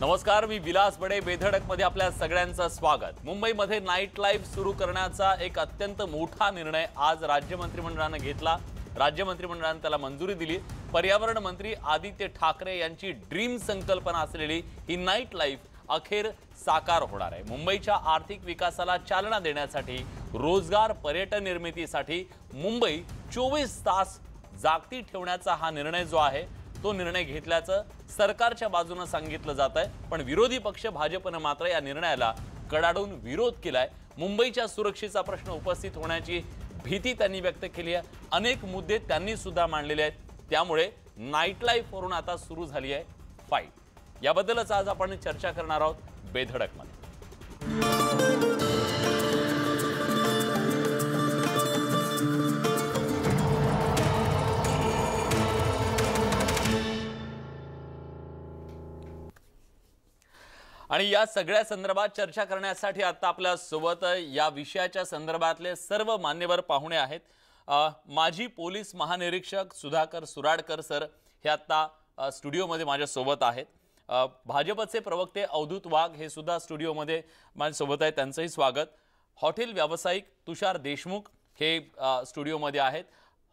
नमस्कार मी विलास बडे बेधडकमध्ये आपल्या सगळ्यांचं स्वागत मुंबईमध्ये नाईट लाईफ सुरू करण्याचा एक अत्यंत मोठा निर्णय आज राज्य मंत्रिमंडळानं घेतला राज्य मंत्रिमंडळानं त्याला मंजुरी दिली पर्यावरण मंत्री आदित्य ठाकरे यांची ड्रीम संकल्पना असलेली ही नाईट लाईफ अखेर साकार होणार आहे मुंबईच्या आर्थिक विकासाला चालना देण्यासाठी रोजगार पर्यटन निर्मितीसाठी मुंबई चोवीस तास जागती ठेवण्याचा हा निर्णय जो आहे तो निर्णय घेतल्याचं सरकारच्या बाजूनं सांगितलं जात आहे पण विरोधी पक्ष भाजपनं मात्र या निर्णयाला कडाडून विरोध केलाय मुंबईच्या सुरक्षेचा प्रश्न उपस्थित होण्याची भीती त्यांनी व्यक्त केली आहे अनेक मुद्दे त्यांनी सुद्धा मांडलेले आहेत त्यामुळे नाईट लाईफवरून आता सुरू झाली आहे फाईट याबद्दलच आज आपण चर्चा करणार आहोत बेधडकमध्ये आणि या सगळ्या संदर्भात चर्चा करण्यासाठी आता आपल्या सोबत या विषयाच्या संदर्भातले सर्व मान्यवर पाहुणे आहेत माजी पोलीस महानिरीक्षक सुधाकर सुराडकर सर हे आत्ता स्टुडिओमध्ये माझ्यासोबत आहेत भाजपचे प्रवक्ते अवधूत वाघ हे सुद्धा स्टुडिओमध्ये माझ्यासोबत आहेत त्यांचंही स्वागत हॉटेल व्यावसायिक तुषार देशमुख हे स्टुडिओमध्ये आहेत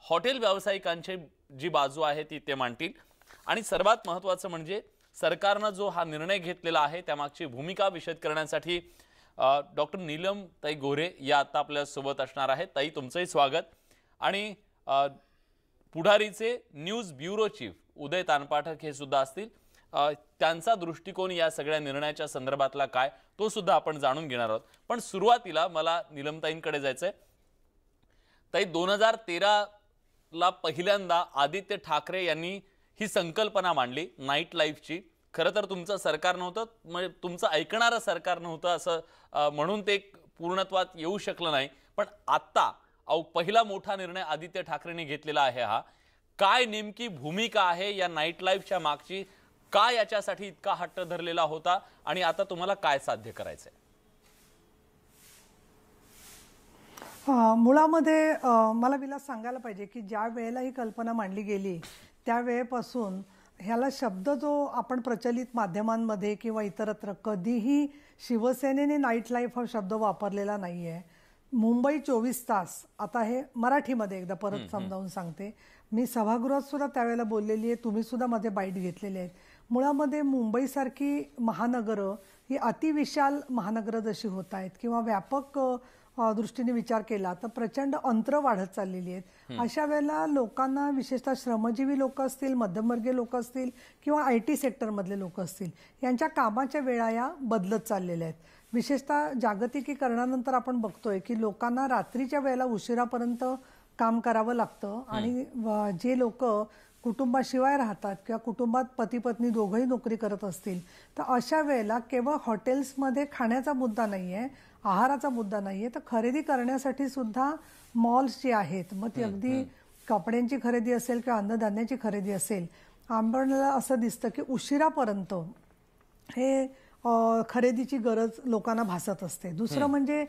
हॉटेल व्यावसायिकांची जी बाजू आहे ती ते मांडतील आणि सर्वात महत्त्वाचं म्हणजे सरकारनं जो हा निर्णय घेतलेला आहे त्यामागची भूमिका विषद करण्यासाठी डॉक्टर नीलम ताई गोरे या आता आपल्यासोबत असणार आहेत ताई तुमचंही स्वागत आणि पुढारीचे news bureau chief Uday Tanpathak हे सुद्धा असतील त्यांचा दृष्टिकोन या सगळ्या निर्णयाच्या संदर्भातला काय तो सुद्धा आपण जाणून घेणार आहोत पण सुरुवातीला मला निलमताईंकडे जायचं आहे ताई दोन हजार तेराला पहिल्यांदा आदित्य ठाकरे यांनी ही संकल्पना मांडली नाईट लाईफची खरं तर तुमचं सरकार नव्हतं म्हणजे तुमचं ऐकणारं सरकार नव्हतं असं म्हणून ते पूर्णत्वात येऊ शकलं नाही पण आता औ पहिला मोठा निर्णय आदित्य ठाकरेंनी घेतलेला आहे हा काय नेमकी भूमिका आहे या नाईट लाईफच्या मागची का याच्यासाठी इतका हट्ट धरलेला होता आणि आता तुम्हाला काय साध्य करायचं मुळामध्ये मला विलास सांगायला पाहिजे की ज्या वेळेला ही कल्पना मांडली गेली त्यावेळेपासून ह्याला शब्द जो आपण प्रचलित माध्यमांमध्ये किंवा इतरत्र कधीही शिवसेनेने नाईट लाईफ हा शब्द वापरलेला नाही आहे मुंबई चोवीस तास आता हे मराठीमध्ये एकदा परत समजावून सांगते मी सभागृहातसुद्धा सुद्धा त्यावेळेला बोललेली आहे तुम्ही सुद्धा माझे बाईट घेतलेले आहेत मुळामध्ये मुंबईसारखी महानगरं ही अतिविशाल महानगरं जशी होत आहेत किंवा व्यापक दृष्टीने विचार केला तर प्रचंड अंतर वाढत चाललेली आहेत अशा वेळेला लोकांना विशेषतः श्रमजीवी लोक असतील मध्यमवर्गीय लोक असतील किंवा आय टी सेक्टरमधले लोक असतील यांच्या कामाच्या वेळा या बदलत चाललेल्या आहेत विशेषतः जागतिकीकरणानंतर आपण बघतोय की लोकांना रात्रीच्या वेळेला उशिरापर्यंत काम करावं लागतं आणि जे लोक कुटुंबाशिवाय राहतात किंवा कुटुंबात पती पत्नी दोघंही नोकरी करत असतील तर अशा वेळेला केवळ हॉटेल्समध्ये खाण्याचा मुद्दा नाही आहे आहाराचा मुद्दा नाही आहे तर खरेदी करण्यासाठी सुद्धा मॉल्स जे आहेत मग ती अगदी कपड्यांची खरेदी असेल किंवा अन्नधान्याची खरेदी असेल आम्हाला असं दिसतं की उशिरापर्यंत हे खरेदीची गरज लोकांना भासत असते दुसरं म्हणजे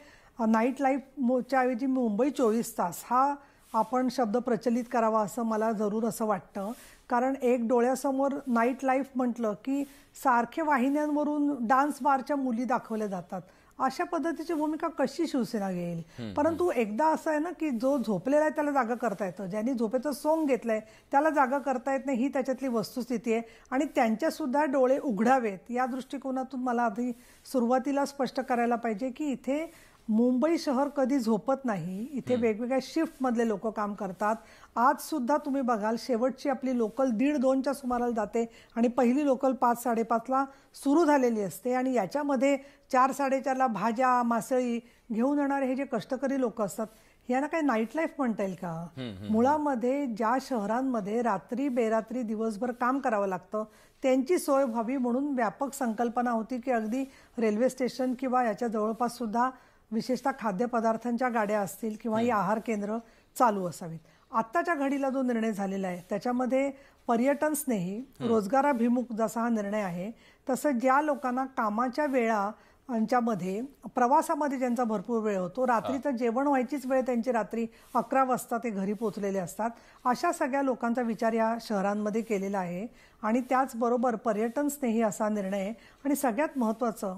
नाईट लाईफच्या ऐवजी मुंबई चोवीस तास हा आपण शब्द प्रचलित करावा असं मला जरूर असं वाटतं कारण एक डोळ्यासमोर नाईट लाईफ म्हटलं की सारखे वाहिन्यांवरून डान्स बारच्या मुली दाखवल्या जातात अशा पद्धतीची भूमिका कशी शिवसेना घेईल परंतु एकदा असं आहे ना की जो झोपलेला आहे त्याला जागा करता येतं ज्यांनी झोपेचं सोंग घेतलंय त्याला जागा करता येत नाही ही त्याच्यातली वस्तुस्थिती आहे आणि त्यांच्यासुद्धा डोळे उघडावेत या दृष्टिकोनातून मला आधी सुरुवातीला स्पष्ट करायला पाहिजे की इथे मुंबई शहर कधी झोपत नाही इथे वेगवेगळ्या शिफ्टमधले लोक काम करतात आज सुद्धा तुम्ही बघाल शेवटची आपली लोकल दीड दोनच्या सुमाराला जाते आणि पहिली लोकल पाच साडेपाचला सुरू झालेली असते आणि याच्यामध्ये चार साडेचारला भाज्या मासळी घेऊन येणारे हे जे कष्टकरी लोक असतात यांना काही नाईट लाईफ म्हणता येईल का मुळामध्ये ज्या शहरांमध्ये रात्री बेरात्री दिवसभर काम करावं लागतं त्यांची सोय व्हावी म्हणून व्यापक संकल्पना होती की अगदी रेल्वे स्टेशन किंवा याच्या जवळपास सुद्धा विशेषतः खाद्यपदार्थांच्या गाड्या असतील किंवा ही आहार केंद्र चालू असावीत आत्ताच्या घडीला जो निर्णय झालेला आहे त्याच्यामध्ये पर्यटन स्नेही रोजगाराभिमुख जसा हा निर्णय आहे तसं ज्या लोकांना कामाच्या वेळा यांच्यामध्ये प्रवासामध्ये ज्यांचा भरपूर वेळ होतो रात्रीचं जेवण व्हायचीच वेळ त्यांची रात्री अकरा वाजता ते घरी पोचलेले असतात अशा सगळ्या लोकांचा विचार या शहरांमध्ये केलेला आहे आणि त्याचबरोबर पर्यटन स्नेही असा निर्णय आणि सगळ्यात महत्त्वाचं